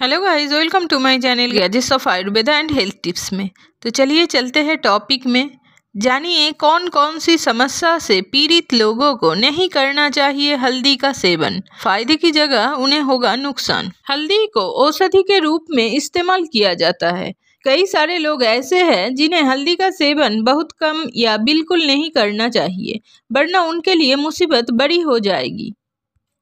hello guys welcome to my channel gadgets of Ayurveda and health tips में तो चलिए चलते हैं टॉपिक में जानिए कौन कौन सी समस्या से पीड़ित लोगों को नहीं करना चाहिए हल्दी का सेवन फायदे की जगह उन्हें होगा नुकसान हल्दी को औषधि के रूप में इस्तेमाल किया जाता है कई सारे लोग ऐसे हैं जिन्हें हल्दी का सेवन बहुत कम या बिल्कुल नहीं करना चाहिए वरना उनके लिए मुसीबत बड़ी हो जाएगी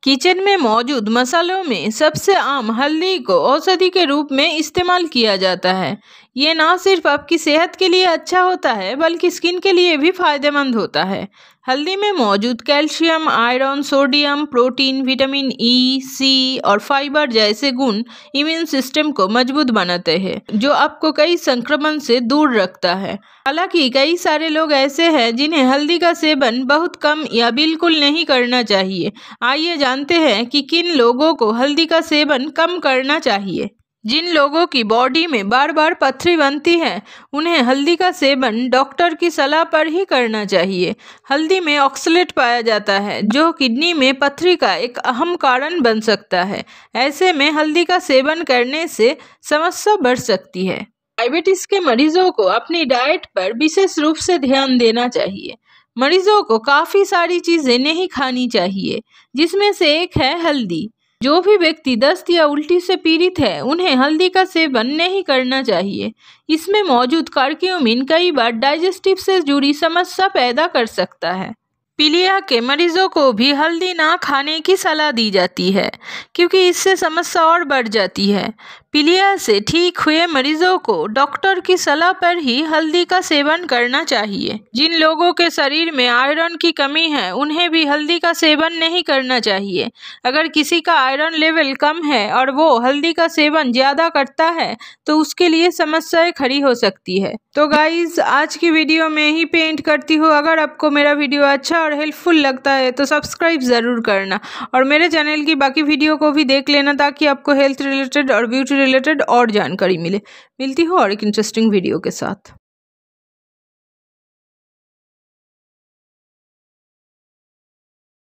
किचन में मौजूद मसालों में सबसे आम हल्दी को औषधि के रूप में इस्तेमाल किया जाता है ये ना सिर्फ आपकी सेहत के लिए अच्छा होता है बल्कि स्किन के लिए भी फायदेमंद होता है हल्दी में मौजूद calcium iron sodium protein vitamin E e, C और फाइबर जैसे गुण इम्यून सिस्टम को मजबूत बनाते हैं जो आपको कई संक्रमण से दूर रखता है हालांकि कई सारे लोग ऐसे हैं जिन्हें हल्दी का सेवन बहुत कम या बिल्कुल नहीं करना चाहिए आइए जानते हैं कि किन लोगों को हल्दी का सेवन कम करना चाहिए जिन लोगों की बॉडी में बार बार पथरी बनती है उन्हें हल्दी का सेवन डॉक्टर की सलाह पर ही करना चाहिए हल्दी में ऑक्सलेट पाया जाता है जो किडनी में पथरी का एक अहम कारण बन सकता है ऐसे में हल्दी का सेवन करने से समस्या बढ़ सकती है डायबिटीज़ के मरीजों को अपनी डाइट पर विशेष रूप से ध्यान देना चाहिए मरीजों को काफ़ी सारी चीज़ें नहीं खानी चाहिए जिसमें से एक है हल्दी जो भी व्यक्ति दस्त या उल्टी से पीड़ित है उन्हें हल्दी का सेवन नहीं करना चाहिए इसमें मौजूद कार्क्यूमिन कई बार डाइजेस्टिव से जुड़ी समस्या पैदा कर सकता है पीलिया के मरीजों को भी हल्दी ना खाने की सलाह दी जाती है क्योंकि इससे समस्या और बढ़ जाती है पीलिया से ठीक हुए मरीजों को डॉक्टर की सलाह पर ही हल्दी का सेवन करना चाहिए जिन लोगों के शरीर में आयरन की कमी है उन्हें भी हल्दी का सेवन नहीं करना चाहिए अगर किसी का आयरन लेवल कम है और वो हल्दी का सेवन ज़्यादा करता है तो उसके लिए समस्याएं खड़ी हो सकती है तो गाइज आज की वीडियो में ही पेंट करती हूँ अगर आपको मेरा वीडियो अच्छा और हेल्पफुल लगता है तो सब्सक्राइब ज़रूर करना और मेरे चैनल की बाकी वीडियो को भी देख लेना ताकि आपको हेल्थ रिलेटेड और ब्यूटी रिलेटेड और जानकारी मिले मिलती हो और एक इंटरेस्टिंग वीडियो के साथ